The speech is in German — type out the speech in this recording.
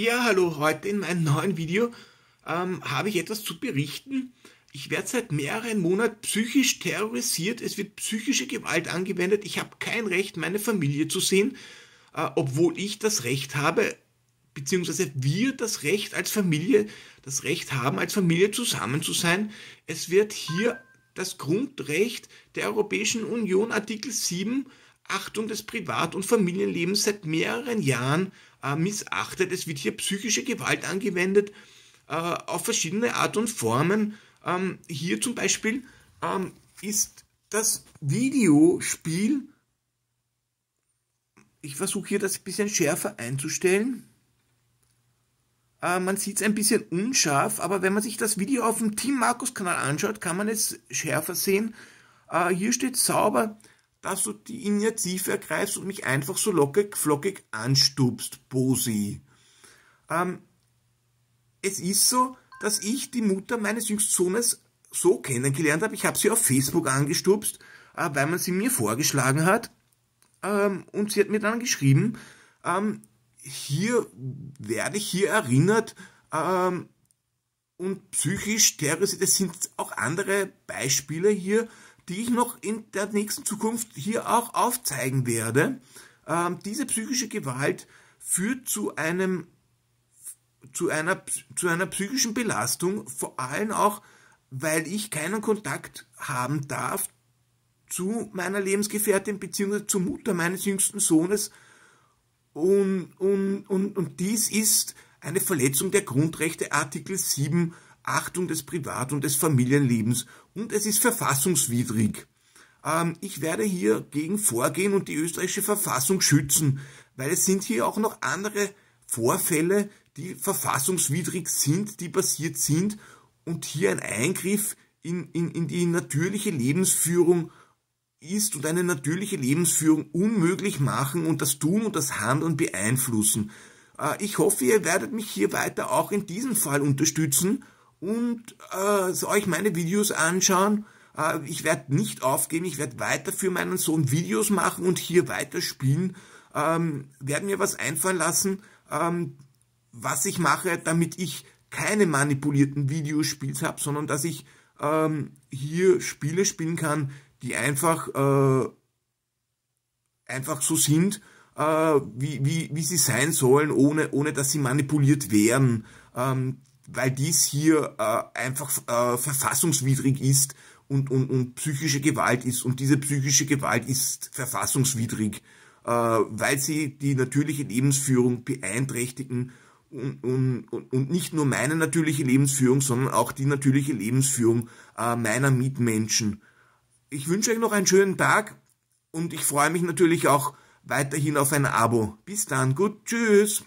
Ja, hallo, heute in meinem neuen Video ähm, habe ich etwas zu berichten. Ich werde seit mehreren Monaten psychisch terrorisiert, es wird psychische Gewalt angewendet, ich habe kein Recht, meine Familie zu sehen, äh, obwohl ich das Recht habe, beziehungsweise wir das Recht als Familie, das Recht haben, als Familie zusammen zu sein. Es wird hier das Grundrecht der Europäischen Union, Artikel 7, Achtung des Privat- und Familienlebens seit mehreren Jahren äh, missachtet. Es wird hier psychische Gewalt angewendet äh, auf verschiedene Art und Formen. Ähm, hier zum Beispiel ähm, ist das Videospiel, ich versuche hier das ein bisschen schärfer einzustellen. Äh, man sieht es ein bisschen unscharf, aber wenn man sich das Video auf dem Team Markus Kanal anschaut, kann man es schärfer sehen. Äh, hier steht sauber, dass du die Initiative ergreifst und mich einfach so lockig, flockig anstupst, Bosi. Ähm, es ist so, dass ich die Mutter meines jüngsten Sohnes so kennengelernt habe. Ich habe sie auf Facebook angestupst, äh, weil man sie mir vorgeschlagen hat. Ähm, und sie hat mir dann geschrieben, ähm, hier werde ich hier erinnert ähm, und psychisch terrorisiert. Es sind auch andere Beispiele hier, die ich noch in der nächsten Zukunft hier auch aufzeigen werde. Ähm, diese psychische Gewalt führt zu einem zu einer, zu einer psychischen Belastung, vor allem auch, weil ich keinen Kontakt haben darf zu meiner Lebensgefährtin bzw. zur Mutter meines jüngsten Sohnes. Und, und, und, und dies ist eine Verletzung der Grundrechte Artikel 7 Achtung des Privat- und des Familienlebens und es ist verfassungswidrig. Ähm, ich werde hier gegen vorgehen und die österreichische Verfassung schützen, weil es sind hier auch noch andere Vorfälle, die verfassungswidrig sind, die passiert sind und hier ein Eingriff in, in, in die natürliche Lebensführung ist und eine natürliche Lebensführung unmöglich machen und das Tun und das Handeln beeinflussen. Äh, ich hoffe, ihr werdet mich hier weiter auch in diesem Fall unterstützen und äh, so euch meine Videos anschauen. Äh, ich werde nicht aufgeben, ich werde weiter für meinen Sohn Videos machen und hier weiter spielen. Ähm, werde mir was einfallen lassen, ähm, was ich mache, damit ich keine manipulierten Videospiels habe, sondern dass ich ähm, hier Spiele spielen kann, die einfach, äh, einfach so sind, äh, wie, wie, wie sie sein sollen, ohne, ohne dass sie manipuliert werden. Ähm, weil dies hier äh, einfach äh, verfassungswidrig ist und, und, und psychische Gewalt ist. Und diese psychische Gewalt ist verfassungswidrig, äh, weil sie die natürliche Lebensführung beeinträchtigen und, und, und nicht nur meine natürliche Lebensführung, sondern auch die natürliche Lebensführung äh, meiner Mitmenschen. Ich wünsche euch noch einen schönen Tag und ich freue mich natürlich auch weiterhin auf ein Abo. Bis dann, gut, tschüss.